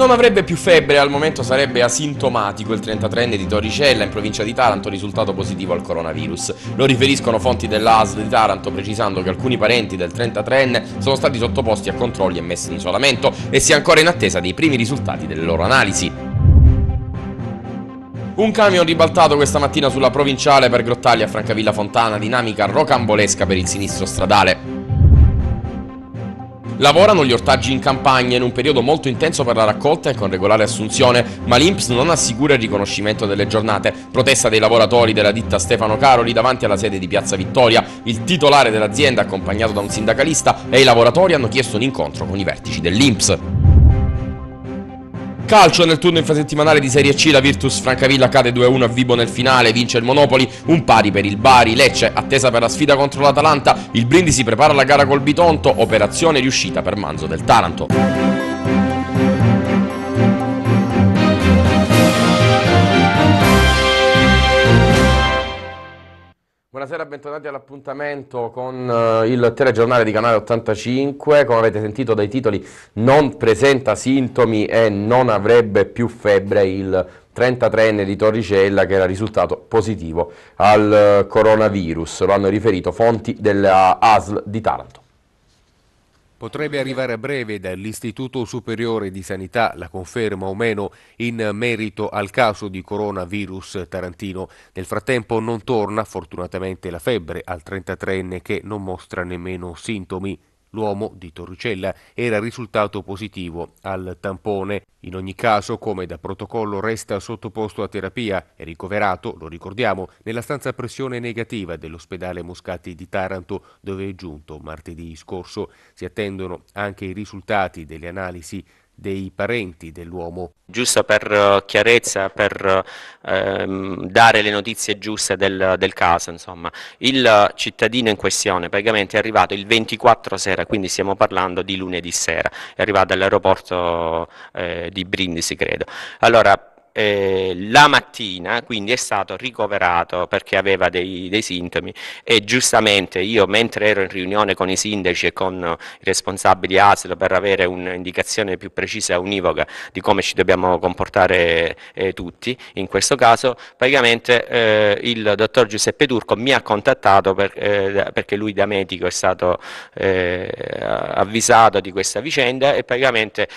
Non avrebbe più febbre, al momento sarebbe asintomatico il 33enne di Torricella in provincia di Taranto risultato positivo al coronavirus. Lo riferiscono fonti dell'ASL di Taranto precisando che alcuni parenti del 33enne sono stati sottoposti a controlli e messi in isolamento e si è ancora in attesa dei primi risultati delle loro analisi. Un camion ribaltato questa mattina sulla provinciale per Grottaglia, a Francavilla Fontana, dinamica rocambolesca per il sinistro stradale. Lavorano gli ortaggi in campagna in un periodo molto intenso per la raccolta e con regolare assunzione, ma l'Inps non assicura il riconoscimento delle giornate. Protesta dei lavoratori della ditta Stefano Caroli davanti alla sede di Piazza Vittoria. Il titolare dell'azienda, accompagnato da un sindacalista, e i lavoratori hanno chiesto un incontro con i vertici dell'Inps. Calcio nel turno infrasettimanale di Serie C, la Virtus Francavilla cade 2-1 a Vibo nel finale, vince il Monopoli, un pari per il Bari, Lecce attesa per la sfida contro l'Atalanta, il Brindisi prepara la gara col Bitonto, operazione riuscita per Manzo del Taranto. buonasera bentornati all'appuntamento con eh, il telegiornale di Canale 85. Come avete sentito dai titoli, non presenta sintomi e non avrebbe più febbre il 33enne di Torricella che era risultato positivo al eh, coronavirus. Lo hanno riferito fonti della ASL di Taranto. Potrebbe arrivare a breve dall'Istituto Superiore di Sanità la conferma o meno in merito al caso di coronavirus tarantino. Nel frattempo non torna fortunatamente la febbre al 33enne che non mostra nemmeno sintomi. L'uomo di Torricella era risultato positivo al tampone. In ogni caso, come da protocollo, resta sottoposto a terapia e ricoverato, lo ricordiamo, nella stanza pressione negativa dell'ospedale Moscati di Taranto, dove è giunto martedì scorso. Si attendono anche i risultati delle analisi dei parenti dell'uomo. Giusto per eh, chiarezza, per ehm, dare le notizie giuste del, del caso, insomma. il cittadino in questione praticamente è arrivato il 24 sera, quindi stiamo parlando di lunedì sera, è arrivato all'aeroporto eh, di Brindisi, credo. Allora, eh, la mattina, quindi è stato ricoverato perché aveva dei, dei, sintomi e giustamente io mentre ero in riunione con i sindaci e con i responsabili ASL per avere un'indicazione più precisa e univoca di come ci dobbiamo comportare eh, tutti, in questo caso praticamente eh, il dottor Giuseppe Turco mi ha contattato per, eh, perché lui da medico è stato eh, avvisato di questa vicenda e praticamente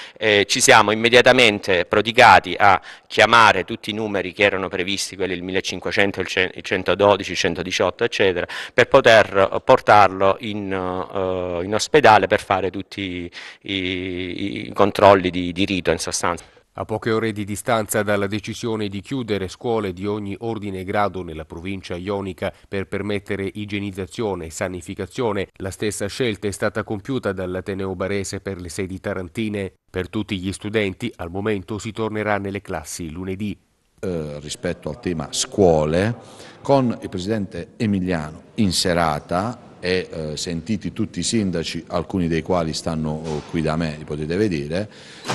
ci siamo immediatamente prodigati a chiamare richiamare tutti i numeri che erano previsti, quelli del 1500, il 112, il 118, eccetera, per poter portarlo in, uh, in ospedale per fare tutti i, i, i controlli di, di rito in sostanza. A poche ore di distanza dalla decisione di chiudere scuole di ogni ordine e grado nella provincia ionica per permettere igienizzazione e sanificazione, la stessa scelta è stata compiuta dall'Ateneo Barese per le sedi tarantine. Per tutti gli studenti al momento si tornerà nelle classi lunedì. Eh, rispetto al tema scuole, con il presidente Emiliano in serata e eh, sentiti tutti i sindaci, alcuni dei quali stanno eh, qui da me, li potete vedere,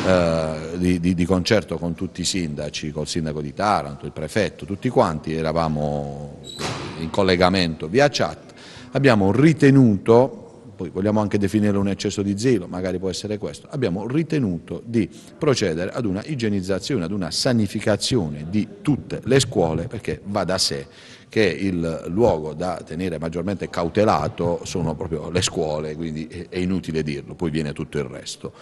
eh, di, di, di, concerto con tutti i sindaci, col sindaco di Taranto, il prefetto, tutti quanti, eravamo in collegamento via chat, abbiamo ritenuto, poi vogliamo anche definirlo un eccesso di zelo, magari può essere questo, abbiamo ritenuto di procedere ad una igienizzazione, ad una sanificazione di tutte le scuole, perché va da sé che il luogo da tenere maggiormente cautelato sono proprio le scuole, quindi è inutile dirlo, poi viene tutto il resto.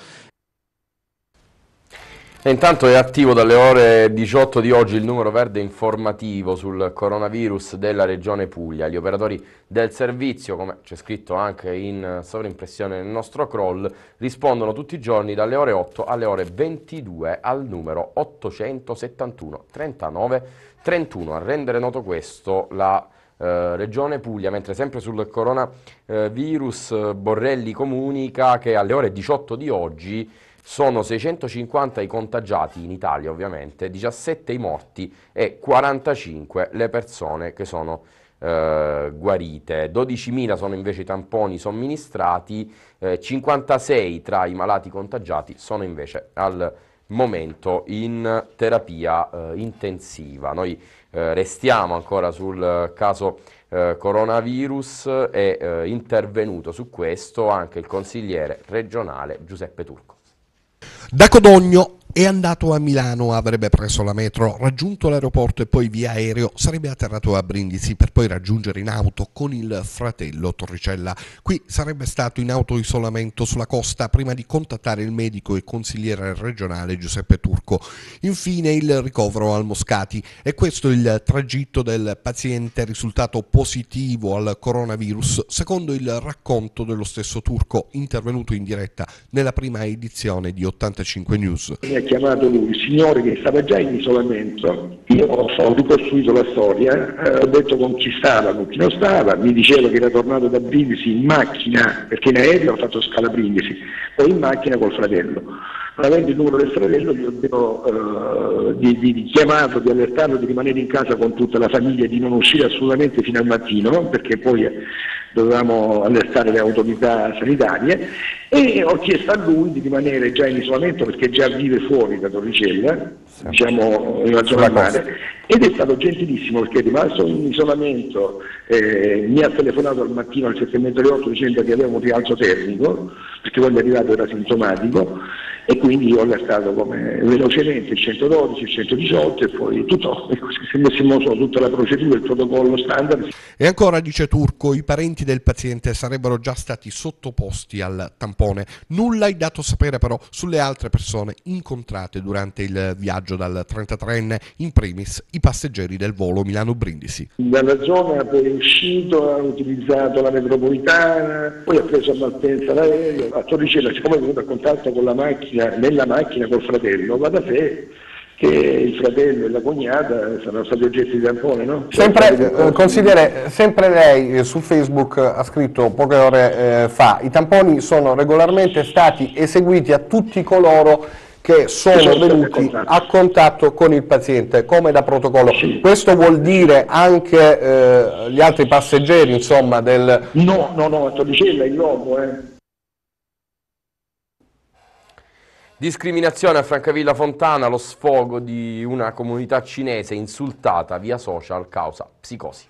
E intanto è attivo dalle ore 18 di oggi il numero verde informativo sul coronavirus della regione Puglia. Gli operatori del servizio, come c'è scritto anche in sovrimpressione nel nostro crawl, rispondono tutti i giorni dalle ore 8 alle ore 22 al numero 871 39 31. A rendere noto questo la eh, Regione Puglia, mentre sempre sul coronavirus eh, Borrelli comunica che alle ore 18 di oggi sono 650 i contagiati in Italia ovviamente, 17 i morti e 45 le persone che sono eh, guarite. 12.000 sono invece i tamponi somministrati, eh, 56 tra i malati contagiati sono invece al momento in terapia eh, intensiva. Noi eh, restiamo ancora sul caso eh, coronavirus e eh, intervenuto su questo anche il consigliere regionale Giuseppe Turco. Da Codogno è andato a Milano, avrebbe preso la metro, raggiunto l'aeroporto e poi via aereo sarebbe atterrato a Brindisi per poi raggiungere in auto con il fratello Torricella. Qui sarebbe stato in auto isolamento sulla costa prima di contattare il medico e consigliere regionale Giuseppe Turco. Infine il ricovero al Moscati. E questo è il tragitto del paziente risultato positivo al coronavirus, secondo il racconto dello stesso Turco intervenuto in diretta nella prima edizione di 85 News chiamato lui, il signore che stava già in isolamento, io ho ricostruito la storia, eh, ho detto con chi stava, con chi non stava, mi diceva che era tornato da Brindisi in macchina, perché in aereo ha fatto scala Brindisi, poi in macchina col fratello. Non avendo il numero del fratello gli ho detto, eh, di, di, di chiamato, di allertarlo di rimanere in casa con tutta la famiglia, di non uscire assolutamente fino al mattino, no? perché poi dovevamo allertare le autorità sanitarie e ho chiesto a lui di rimanere già in isolamento perché già vive fuori da Torricella, sì. diciamo in una zona mare, ed è stato gentilissimo perché è rimasto in isolamento, eh, mi ha telefonato al mattino alle 7 e mezza alle 8 dicendo che avevo un rialzo termico, perché quando è arrivato era sintomatico, e quindi ho allertato come velocemente il 112, il 118 e poi tutto, e così si è tutta la procedura, il protocollo standard. E ancora dice Turco, i parenti del paziente sarebbero già stati sottoposti al tampone. Nulla è dato sapere però sulle altre persone incontrate durante il viaggio dal 33enne, in primis i passeggeri del volo Milano-Brindisi. Dalla zona è uscito, ha utilizzato la metropolitana, poi ha preso a Malpensa l'aereo, a Torricella, siccome è venuto a contatto con la macchina, nella macchina col fratello, va da sé che il fratello e la cognata saranno stati oggetti di tampone, no? Cioè, sempre, eh, eh, consigliere, eh, sempre lei su Facebook ha scritto poche ore eh, fa, i tamponi sono regolarmente stati eseguiti a tutti coloro che sono, venuti a contatto con il paziente, come da protocollo. Sì. Questo vuol dire anche eh, gli altri passeggeri, insomma, del... No, no, no, dicendo il loco, eh. Discriminazione a Francavilla Fontana, lo sfogo di una comunità cinese insultata via social causa psicosi.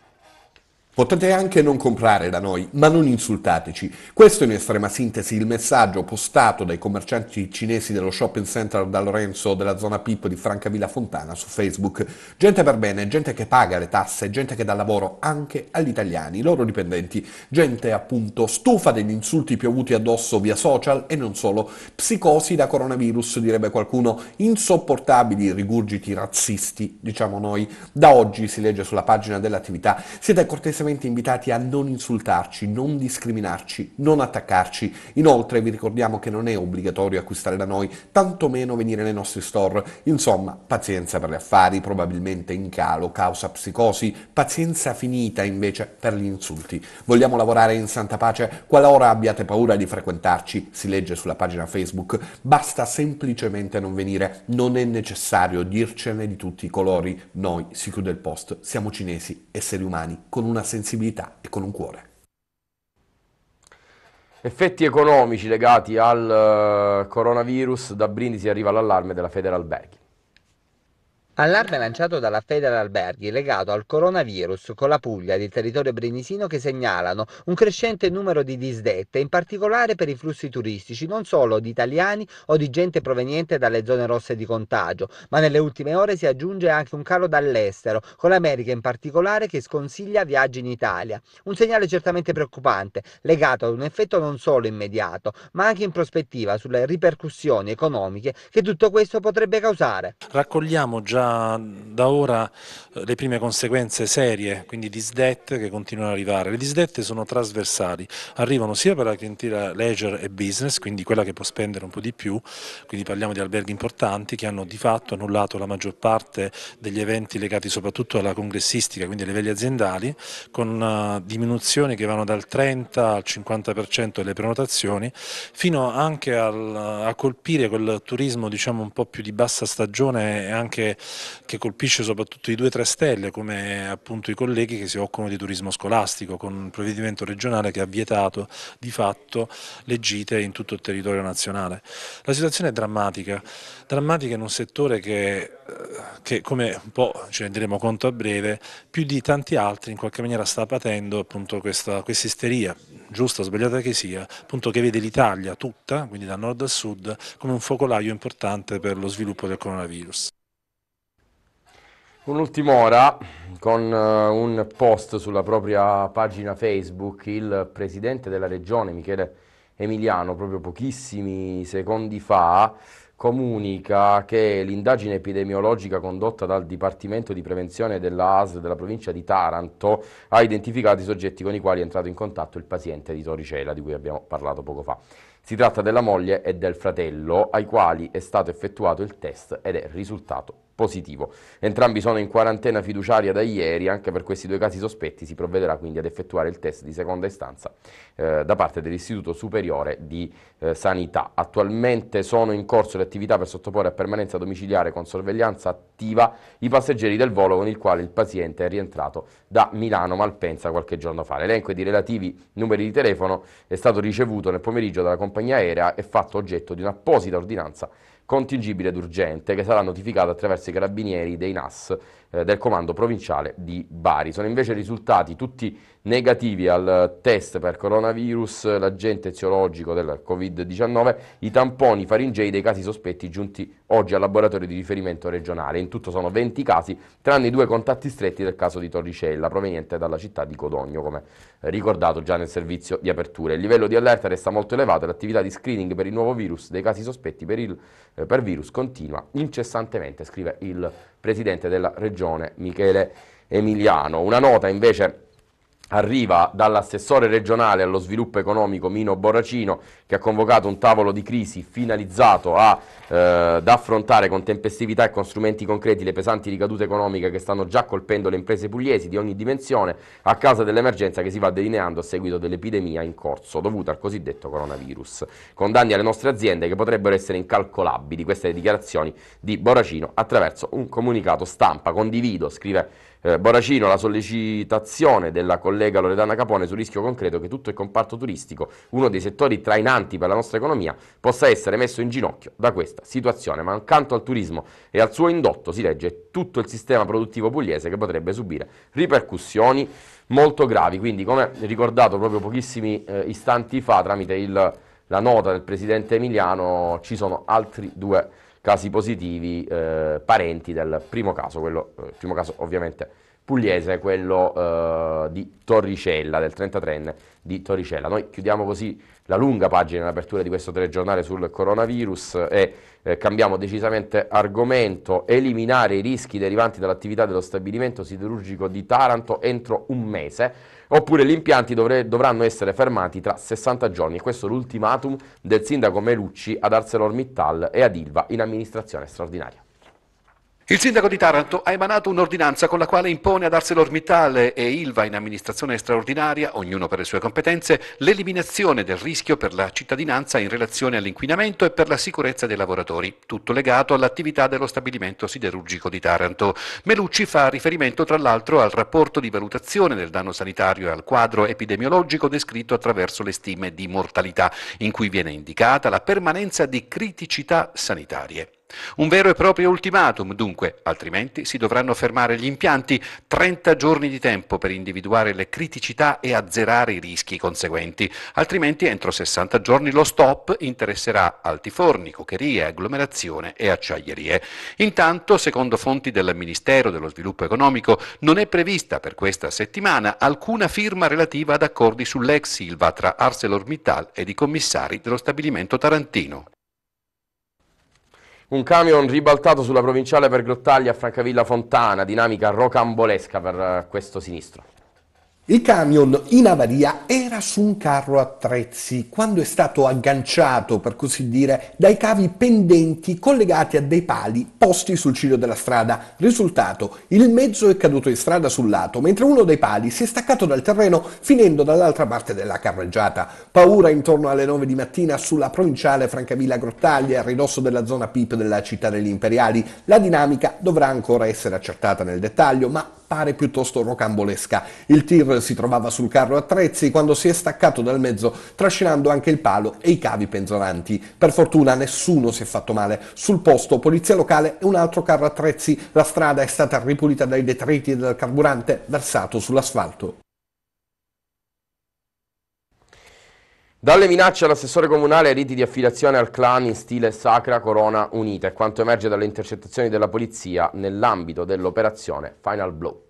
Potete anche non comprare da noi, ma non insultateci. Questo in estrema sintesi il messaggio postato dai commercianti cinesi dello shopping center da Lorenzo della zona PIP di Francavilla Fontana su Facebook. Gente per bene, gente che paga le tasse, gente che dà lavoro anche agli italiani, i loro dipendenti, gente appunto stufa degli insulti piovuti addosso via social e non solo, psicosi da coronavirus direbbe qualcuno, insopportabili rigurgiti razzisti, diciamo noi. Da oggi si legge sulla pagina dell'attività. Siete cortesemente cortesemente invitati a non insultarci, non discriminarci, non attaccarci. Inoltre vi ricordiamo che non è obbligatorio acquistare da noi, tantomeno venire nei nostri store. Insomma, pazienza per gli affari, probabilmente in calo, causa psicosi, pazienza finita invece per gli insulti. Vogliamo lavorare in santa pace qualora abbiate paura di frequentarci, si legge sulla pagina Facebook, basta semplicemente non venire, non è necessario dircene di tutti i colori. Noi, si chiude il post, siamo cinesi esseri umani, con una sensazione sensibilità e con un cuore. Effetti economici legati al eh, coronavirus, da Brindisi arriva l'allarme della Federal Banking. Allarme lanciato dalla Federal Alberghi legato al coronavirus con la Puglia ed il territorio brenisino che segnalano un crescente numero di disdette, in particolare per i flussi turistici, non solo di italiani o di gente proveniente dalle zone rosse di contagio, ma nelle ultime ore si aggiunge anche un calo dall'estero, con l'America in particolare che sconsiglia viaggi in Italia. Un segnale certamente preoccupante, legato ad un effetto non solo immediato, ma anche in prospettiva sulle ripercussioni economiche che tutto questo potrebbe causare. Raccogliamo già da, ora eh, le prime conseguenze serie, quindi disdette che continuano ad arrivare. Le disdette sono trasversali, arrivano sia per la clientela leisure e business, quindi quella che può spendere un po' di più, quindi parliamo di alberghi importanti che hanno di fatto annullato la maggior parte degli eventi legati soprattutto alla congressistica, quindi ai livelli aziendali, con eh, diminuzioni che vanno dal 30 al 50% delle prenotazioni, fino anche al, a colpire quel turismo diciamo un po' più di bassa stagione e anche che colpisce soprattutto i due tre stelle, come appunto i colleghi che si occupano di turismo scolastico, con un provvedimento regionale che ha vietato di fatto le gite in tutto il territorio nazionale. La situazione è drammatica, drammatica in un settore che, eh, che come un po' ci renderemo conto a breve, più di tanti altri in qualche maniera sta patendo appunto questa quest isteria, giusta o sbagliata che sia, appunto che vede l'Italia tutta, quindi da nord a sud, come un focolaio importante per lo sviluppo del coronavirus. Un'ultima ora con eh, un post sulla propria pagina Facebook, il presidente della regione Michele Emiliano, proprio pochissimi secondi fa, comunica che l'indagine epidemiologica condotta dal Dipartimento di Prevenzione della ASL della provincia di Taranto ha identificato i soggetti con i quali è entrato in contatto il paziente di Torricella, di cui abbiamo parlato poco fa. Si tratta della moglie e del fratello, ai quali è stato effettuato il test ed è risultato positivo. Entrambi sono in quarantena fiduciaria da ieri, anche per questi due casi sospetti si provvederà quindi ad effettuare il test di seconda istanza eh, da parte dell'Istituto Superiore di eh, Sanità. Attualmente sono in corso le attività per sottoporre a permanenza domiciliare con sorveglianza attiva i passeggeri del volo con il quale il paziente è rientrato da Milano Malpensa qualche giorno fa. L'elenco di relativi numeri di telefono è stato ricevuto nel pomeriggio dalla compagnia aerea e fatto oggetto di un'apposita ordinanza contingibile ed urgente che sarà notificata attraverso i carabinieri dei NAS eh, del comando provinciale di Bari. Sono invece risultati tutti negativi al test per coronavirus, l'agente eziologico del Covid-19, i tamponi faringei dei casi sospetti giunti oggi al laboratorio di riferimento regionale. In tutto sono 20 casi, tranne i due contatti stretti del caso di Torricella, proveniente dalla città di Codogno, come ricordato già nel servizio di apertura. Il livello di allerta resta molto elevato e l'attività di screening per il nuovo virus dei casi sospetti per, il, eh, per virus continua incessantemente, scrive il presidente della regione ragione Michele Emiliano. Una nota invece arriva dall'assessore regionale allo sviluppo economico Mino Borracino che ha convocato un tavolo di crisi finalizzato a, eh, ad affrontare con tempestività e con strumenti concreti le pesanti ricadute economiche che stanno già colpendo le imprese pugliesi di ogni dimensione a causa dell'emergenza che si va delineando a seguito dell'epidemia in corso dovuta al cosiddetto coronavirus, con danni alle nostre aziende che potrebbero essere incalcolabili, queste le dichiarazioni di Borracino attraverso un comunicato stampa, condivido, scrive eh, Boracino, la sollecitazione della collega Loredana Capone sul rischio concreto che tutto il comparto turistico, uno dei settori trainanti per la nostra economia, possa essere messo in ginocchio da questa situazione. Ma accanto al turismo e al suo indotto si legge tutto il sistema produttivo pugliese che potrebbe subire ripercussioni molto gravi. Quindi, come ricordato proprio pochissimi eh, istanti fa, tramite il, la nota del presidente Emiliano, ci sono altri due casi positivi eh, parenti del primo caso, quello, eh, primo caso ovviamente pugliese, quello eh, di Torricella, del 33enne di Torricella. Noi chiudiamo così la lunga pagina in di questo telegiornale sul coronavirus e eh, cambiamo decisamente argomento, eliminare i rischi derivanti dall'attività dello stabilimento siderurgico di Taranto entro un mese oppure gli impianti dovre, dovranno essere fermati tra 60 giorni. Questo è l'ultimatum del sindaco Melucci ad ArcelorMittal e ad Ilva in amministrazione straordinaria. Il sindaco di Taranto ha emanato un'ordinanza con la quale impone ad ArcelorMittal e Ilva in amministrazione straordinaria, ognuno per le sue competenze, l'eliminazione del rischio per la cittadinanza in relazione all'inquinamento e per la sicurezza dei lavoratori, tutto legato all'attività dello stabilimento siderurgico di Taranto. Melucci fa riferimento tra l'altro al rapporto di valutazione del danno sanitario e al quadro epidemiologico descritto attraverso le stime di mortalità, in cui viene indicata la permanenza di criticità sanitarie. Un vero e proprio ultimatum, dunque, altrimenti si dovranno fermare gli impianti 30 giorni di tempo per individuare le criticità e azzerare i rischi conseguenti, altrimenti entro 60 giorni lo stop interesserà altiforni, cocherie, agglomerazione e acciaierie. Intanto, secondo fonti del Ministero dello Sviluppo Economico, non è prevista per questa settimana alcuna firma relativa ad accordi sull'ex Silva tra ArcelorMittal ed i commissari dello stabilimento tarantino. Un camion ribaltato sulla provinciale per Grottaglia a Francavilla Fontana, dinamica rocambolesca per eh, questo sinistro. Il camion in avaria era su un carro attrezzi quando è stato agganciato, per così dire, dai cavi pendenti collegati a dei pali posti sul ciglio della strada. Risultato, il mezzo è caduto in strada sul lato, mentre uno dei pali si è staccato dal terreno finendo dall'altra parte della carreggiata. Paura intorno alle 9 di mattina sulla provinciale Francavilla Grottaglia, a ridosso della zona PIP della città degli imperiali. La dinamica dovrà ancora essere accertata nel dettaglio, ma appare piuttosto rocambolesca. Il tir si trovava sul carro attrezzi quando si è staccato dal mezzo, trascinando anche il palo e i cavi penzolanti. Per fortuna nessuno si è fatto male. Sul posto, polizia locale e un altro carro attrezzi. La strada è stata ripulita dai detriti e dal carburante versato sull'asfalto. Dalle minacce all'assessore comunale ai riti di affiliazione al clan in stile Sacra Corona Unita è quanto emerge dalle intercettazioni della polizia nell'ambito dell'operazione Final Blow.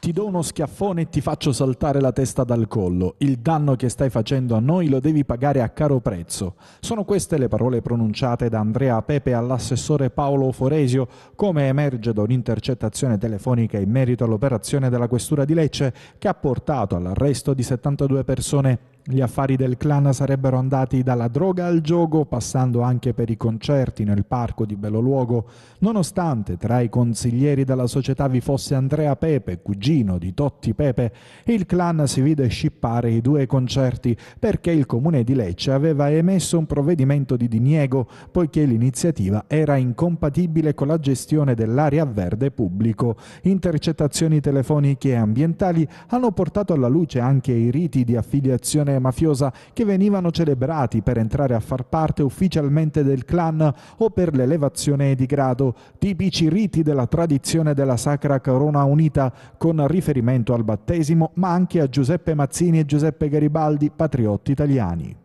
Ti do uno schiaffone e ti faccio saltare la testa dal collo. Il danno che stai facendo a noi lo devi pagare a caro prezzo. Sono queste le parole pronunciate da Andrea Pepe all'assessore Paolo Foresio, come emerge da un'intercettazione telefonica in merito all'operazione della Questura di Lecce che ha portato all'arresto di 72 persone gli affari del clan sarebbero andati dalla droga al gioco, passando anche per i concerti nel parco di Beloluogo, nonostante tra i consiglieri della società vi fosse Andrea Pepe, cugino di Totti Pepe, il clan si vide scippare i due concerti perché il comune di Lecce aveva emesso un provvedimento di diniego, poiché l'iniziativa era incompatibile con la gestione dell'area verde pubblico. Intercettazioni telefoniche e ambientali hanno portato alla luce anche i riti di affiliazione e mafiosa che venivano celebrati per entrare a far parte ufficialmente del clan o per l'elevazione di grado, tipici riti della tradizione della Sacra Corona Unita con riferimento al battesimo ma anche a Giuseppe Mazzini e Giuseppe Garibaldi, patriotti italiani.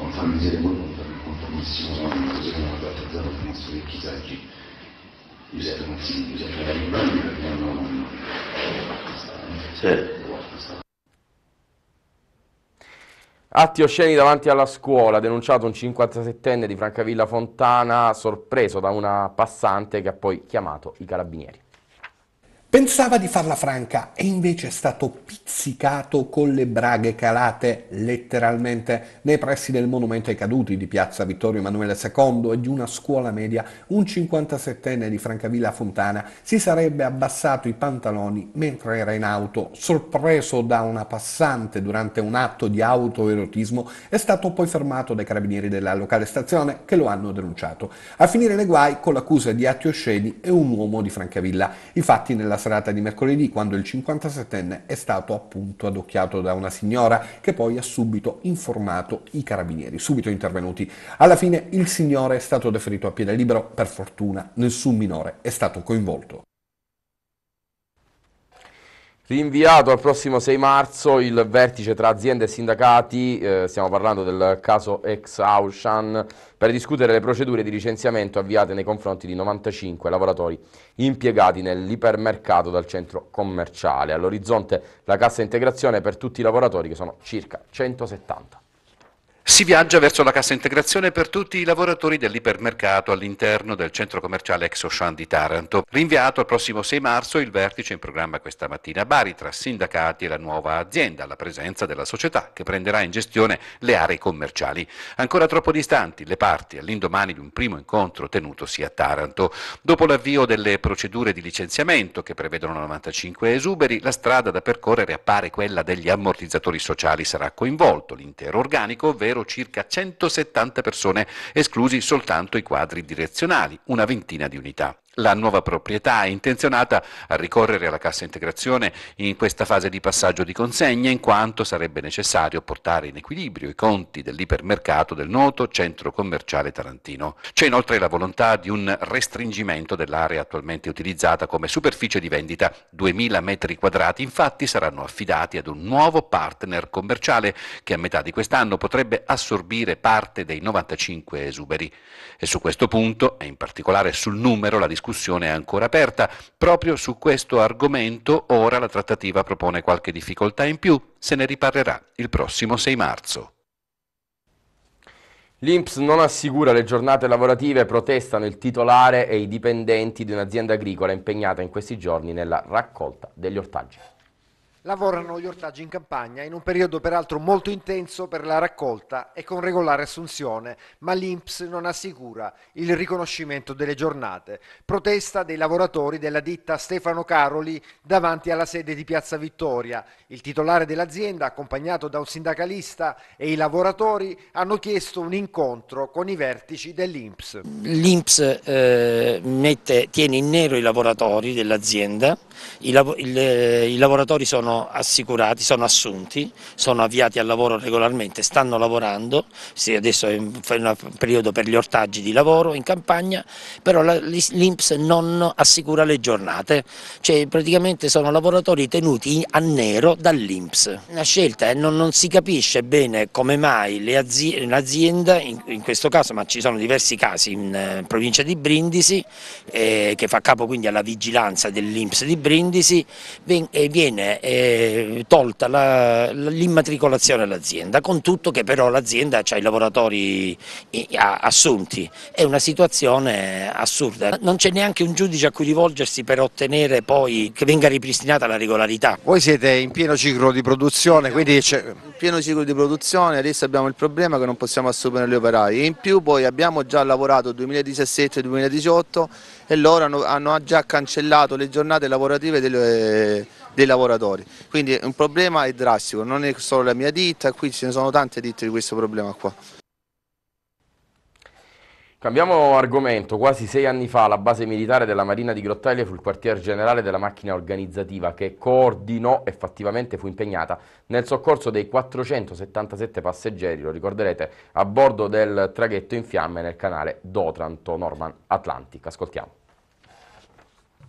Non fa miseria molto, molto massimo, sono andato a battezzato con nostro vecchio saggi, Giuseppe Mazzini, Giuseppe Garibaldi, perché non... Sì. Atti osceni davanti alla scuola, denunciato un 57enne di Francavilla Fontana, sorpreso da una passante che ha poi chiamato i carabinieri. Pensava di farla franca e invece è stato pizzicato con le braghe calate letteralmente nei pressi del monumento ai caduti di piazza Vittorio Emanuele II e di una scuola media. Un 57enne di Francavilla Fontana si sarebbe abbassato i pantaloni mentre era in auto, sorpreso da una passante durante un atto di autoerotismo, è stato poi fermato dai carabinieri della locale stazione che lo hanno denunciato. A finire nei guai con l'accusa di atti osceni e un uomo di Francavilla. I fatti nella serata di mercoledì quando il 57enne è stato appunto adocchiato da una signora che poi ha subito informato i carabinieri, subito intervenuti. Alla fine il signore è stato deferito a piede libero, per fortuna nessun minore è stato coinvolto. Rinviato al prossimo 6 marzo il vertice tra aziende e sindacati, eh, stiamo parlando del caso ex Aushan, per discutere le procedure di licenziamento avviate nei confronti di 95 lavoratori impiegati nell'ipermercato dal centro commerciale. All'orizzonte la cassa integrazione per tutti i lavoratori che sono circa 170. Si viaggia verso la cassa integrazione per tutti i lavoratori dell'ipermercato all'interno del centro commerciale ex Auchan di Taranto. Rinviato al prossimo 6 marzo il vertice in programma questa mattina a Bari tra sindacati e la nuova azienda, alla presenza della società che prenderà in gestione le aree commerciali. Ancora troppo distanti le parti all'indomani di un primo incontro tenutosi a Taranto. Dopo l'avvio delle procedure di licenziamento che prevedono 95 esuberi, la strada da percorrere appare quella degli ammortizzatori sociali. Sarà coinvolto l'intero organico, ovvero ovvero circa 170 persone, esclusi soltanto i quadri direzionali, una ventina di unità la nuova proprietà è intenzionata a ricorrere alla cassa integrazione in questa fase di passaggio di consegna in quanto sarebbe necessario portare in equilibrio i conti dell'ipermercato del noto centro commerciale tarantino. C'è inoltre la volontà di un restringimento dell'area attualmente utilizzata come superficie di vendita. 2000 metri quadrati infatti saranno affidati ad un nuovo partner commerciale che a metà di quest'anno potrebbe assorbire parte dei 95 esuberi. E su questo punto e in particolare sul numero la discussione discussione è ancora aperta. Proprio su questo argomento ora la trattativa propone qualche difficoltà in più, se ne riparlerà il prossimo 6 marzo. L'Inps non assicura le giornate lavorative, protestano il titolare e i dipendenti di un'azienda agricola impegnata in questi giorni nella raccolta degli ortaggi lavorano gli ortaggi in campagna in un periodo peraltro molto intenso per la raccolta e con regolare assunzione, ma l'Inps non assicura il riconoscimento delle giornate. Protesta dei lavoratori della ditta Stefano Caroli davanti alla sede di Piazza Vittoria. Il titolare dell'azienda, accompagnato da un sindacalista e i lavoratori, hanno chiesto un incontro con i vertici dell'Inps. L'Inps eh, tiene in nero i lavoratori dell'azienda i, i, eh, I, lavoratori sono assicurati, sono assunti, sono avviati al lavoro regolarmente, stanno lavorando, sì, adesso è un, è un, periodo per gli ortaggi di lavoro in campagna, però l'Inps non assicura le giornate, cioè praticamente sono lavoratori tenuti a nero dall'Inps. Una scelta e eh, non, non, si capisce bene come mai un'azienda, in, in, questo caso, ma ci sono diversi casi in eh, provincia di Brindisi, eh, che fa capo quindi alla vigilanza dell'Inps di Brindisi, Brindisi eh, viene eh, tolta l'immatricolazione all'azienda, con tutto che però l'azienda ha i lavoratori assunti. È una situazione assurda. Non c'è neanche un giudice a cui rivolgersi per ottenere poi che venga ripristinata la regolarità. Voi siete in pieno ciclo di produzione, quindi pieno ciclo di produzione, adesso abbiamo il problema che non possiamo assumere gli operai. In più poi abbiamo già lavorato 2017-2018 e loro hanno, hanno, già cancellato le giornate lavorative delle, dei lavoratori. Quindi un problema è drastico, non è solo la mia ditta, qui ce ne sono tante ditte di questo problema qua. Cambiamo argomento, quasi sei anni fa la base militare della Marina di Grottaglia fu il quartier generale della macchina organizzativa che coordinò e effettivamente fu impegnata nel soccorso dei 477 passeggeri, lo ricorderete, a bordo del traghetto in fiamme nel canale Dotranto Norman Atlantic. Ascoltiamo.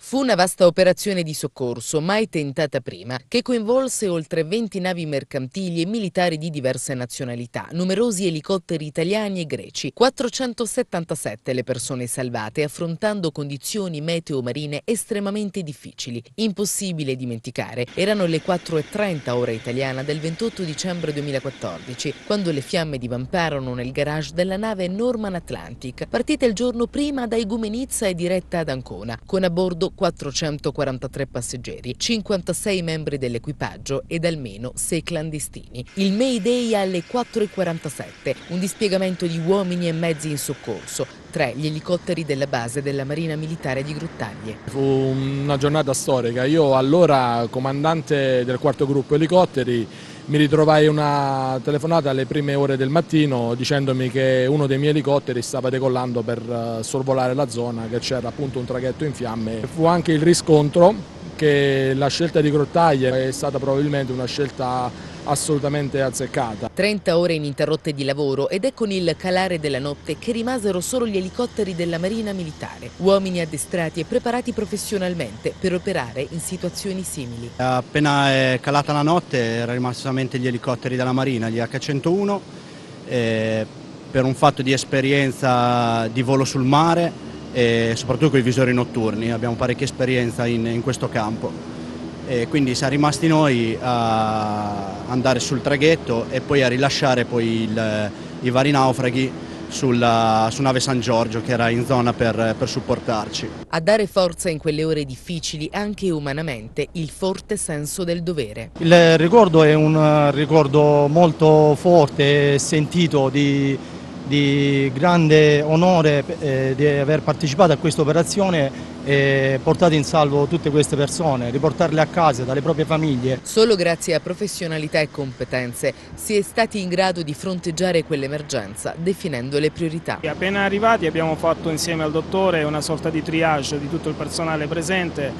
Fu una vasta operazione di soccorso, mai tentata prima, che coinvolse oltre 20 navi mercantili e militari di diverse nazionalità, numerosi elicotteri italiani e greci, 477 le persone salvate affrontando condizioni meteo-marine estremamente difficili, impossibile dimenticare. Erano le 4.30 ora italiana del 28 dicembre 2014, quando le fiamme divamparono nel garage della nave Norman Atlantic, partita il giorno prima da Igumenizza e diretta ad Ancona, con a bordo 443 passeggeri, 56 membri dell'equipaggio ed almeno 6 clandestini. Il Mayday alle 4.47, un dispiegamento di uomini e mezzi in soccorso, tre gli elicotteri della base della Marina Militare di Grottaglie. Fu una giornata storica, io allora comandante del quarto gruppo elicotteri mi ritrovai una telefonata alle prime ore del mattino dicendomi che uno dei miei elicotteri stava decollando per eh, sorvolare la zona, che c'era appunto un traghetto in fiamme. Fu anche il riscontro che la scelta di Grottaglie è stata probabilmente una scelta assolutamente azzeccata. 30 ore ininterrotte di lavoro ed è con il calare della notte che rimasero solo gli elicotteri della Marina Militare, uomini addestrati e preparati professionalmente per operare in situazioni simili. Appena è calata la notte erano rimasti solamente gli elicotteri della Marina, gli H-101, eh, per un fatto di esperienza di volo sul mare e soprattutto con i visori notturni, abbiamo parecchia esperienza in, in questo campo e quindi siamo rimasti noi a andare sul traghetto e poi a rilasciare poi il, i vari naufraghi sulla, su nave San Giorgio che era in zona per, per, supportarci. A dare forza in quelle ore difficili anche umanamente il forte senso del dovere. Il ricordo è un ricordo molto forte, sentito di, di grande onore eh, di aver partecipato a questa operazione e portate in salvo tutte queste persone, riportarle a casa dalle proprie famiglie. Solo grazie a professionalità e competenze si è stati in grado di fronteggiare quell'emergenza definendo le priorità. Appena arrivati abbiamo fatto insieme al dottore una sorta di triage di tutto il personale presente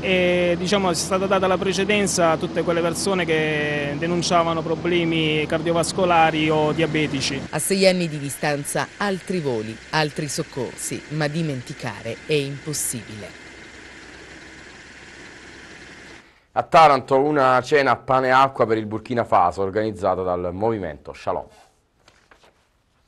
e diciamo, è stata data la precedenza a tutte quelle persone che denunciavano problemi cardiovascolari o diabetici. A sei anni di distanza altri voli, altri soccorsi, ma dimenticare è impossibile. A Taranto una cena a pane e acqua per il Burkina Faso organizzata dal movimento Shalom.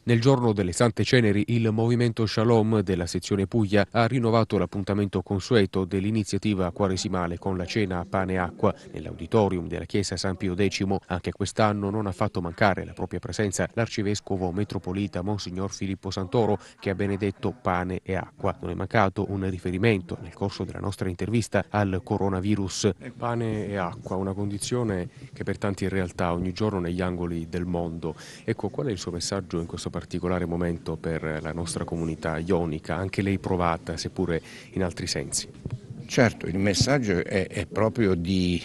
Nel giorno delle Sante Ceneri il Movimento Shalom della sezione Puglia ha rinnovato l'appuntamento consueto dell'iniziativa quaresimale con la cena a pane e acqua nell'auditorium della Chiesa San Pio X. Anche quest'anno non ha fatto mancare la propria presenza l'arcivescovo metropolita Monsignor Filippo Santoro che ha benedetto pane e acqua. Non è mancato un riferimento nel corso della nostra intervista al coronavirus. Eh, pane e acqua, una condizione che per tanti in realtà ogni giorno negli angoli del mondo. Ecco, qual è il suo messaggio in questo particolare momento per la nostra comunità ionica, anche lei provata, seppure in altri sensi. Certo, il messaggio è, è proprio di,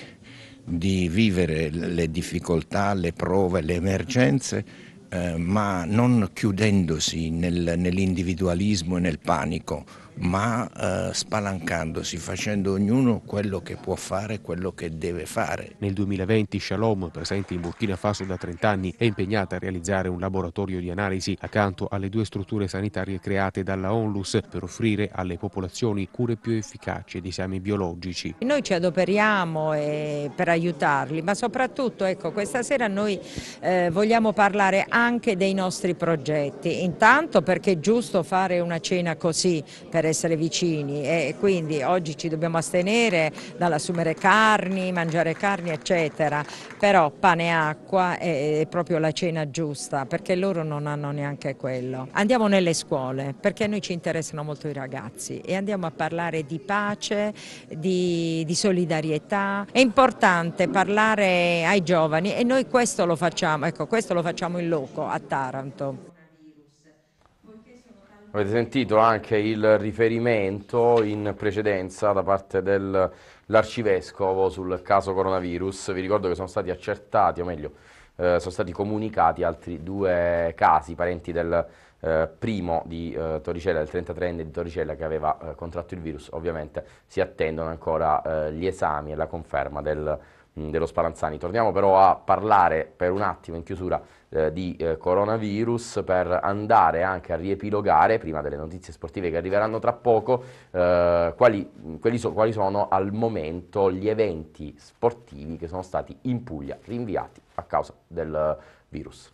di, vivere le difficoltà, le prove, le emergenze, eh, ma non chiudendosi nel, nell'individualismo e nel panico ma eh, spalancandosi, facendo ognuno quello che può fare quello che deve fare. Nel 2020 Shalom, presente in Burkina Faso da 30 anni, è impegnata a realizzare un laboratorio di analisi accanto alle due strutture sanitarie create dalla ONLUS per offrire alle popolazioni cure più efficaci ed esami biologici. Noi ci adoperiamo eh, per aiutarli, ma soprattutto ecco, questa sera noi eh, vogliamo parlare anche dei nostri progetti. Intanto perché è giusto fare una cena così per essere vicini e quindi oggi ci dobbiamo astenere dall'assumere carni, mangiare carni eccetera, però pane e acqua è proprio la cena giusta perché loro non hanno neanche quello. Andiamo nelle scuole perché a noi ci interessano molto i ragazzi e andiamo a parlare di pace, di, di solidarietà, è importante parlare ai giovani e noi questo lo facciamo, ecco questo lo facciamo in loco a Taranto. Avete sentito anche il riferimento in precedenza da parte dell'arcivescovo sul caso coronavirus. Vi ricordo che sono stati accertati, o meglio, eh, sono stati comunicati altri due casi, parenti del eh, primo di eh, Torricella, del 33enne di Torricella che aveva eh, contratto il virus. Ovviamente si attendono ancora eh, gli esami e la conferma del, mh, dello Spalanzani. Torniamo però a parlare per un attimo in chiusura eh, di eh, coronavirus per andare anche a riepilogare, prima delle notizie sportive che arriveranno tra poco, eh, quali, so, quali sono al momento gli eventi sportivi che sono stati in Puglia rinviati a causa del virus.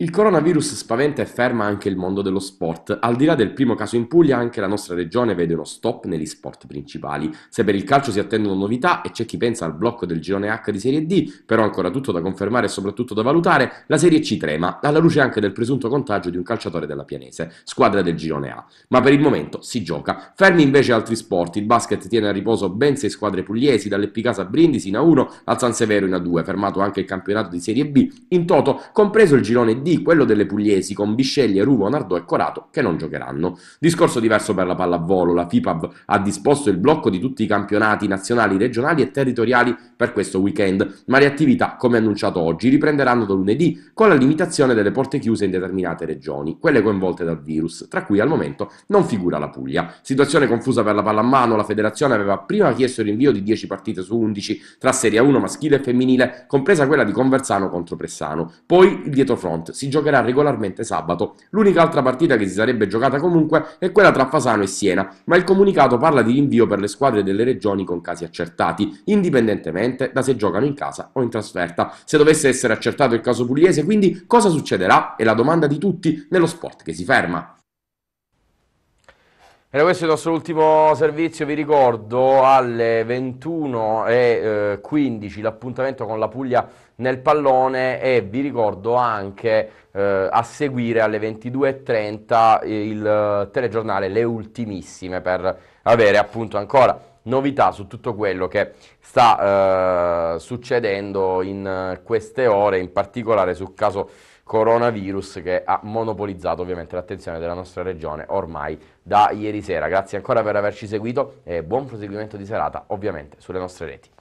Il coronavirus spaventa e ferma anche il mondo dello sport. Al di là del primo caso in Puglia, anche la nostra regione vede uno stop negli sport principali. Se per il calcio si attendono novità e c'è chi pensa al blocco del girone H di Serie D, però ancora tutto da confermare e soprattutto da valutare, la Serie C trema, alla luce anche del presunto contagio di un calciatore della Pianese, squadra del girone A. Ma per il momento si gioca. Fermi invece altri sport. Il basket tiene a riposo ben sei squadre pugliesi, dall'Eppicasa a Brindisi in A1 al San Severo in A2, fermato anche il campionato di Serie B, in toto compreso il girone D di quello delle pugliesi con Bisceglie, Ruvo, Nardò e Corato che non giocheranno. Discorso diverso per la pallavolo, la FIPAV ha disposto il blocco di tutti i campionati nazionali, regionali e territoriali per questo weekend, ma le attività, come annunciato oggi, riprenderanno da lunedì con la limitazione delle porte chiuse in determinate regioni, quelle coinvolte dal virus, tra cui al momento non figura la Puglia. Situazione confusa per la pallamano, la federazione aveva prima chiesto il rinvio di 10 partite su 11 tra Serie 1 maschile e femminile, compresa quella di Conversano contro Pressano. Poi il dietro front si giocherà regolarmente sabato. L'unica altra partita che si sarebbe giocata comunque è quella tra Fasano e Siena, ma il comunicato parla di rinvio per le squadre delle regioni con casi accertati, indipendentemente da se giocano in casa o in trasferta. Se dovesse essere accertato il caso pugliese, quindi cosa succederà? È la domanda di tutti nello sport che si ferma. Era questo il nostro ultimo servizio, vi ricordo alle 21.15 eh, l'appuntamento con la Puglia nel pallone e vi ricordo anche eh, a seguire alle 22.30 il eh, telegiornale Le Ultimissime per avere appunto ancora novità su tutto quello che sta eh, succedendo in eh, queste ore, in particolare sul caso coronavirus che ha monopolizzato ovviamente l'attenzione della nostra regione ormai da ieri sera. Grazie ancora per averci seguito e buon proseguimento di serata ovviamente sulle nostre reti.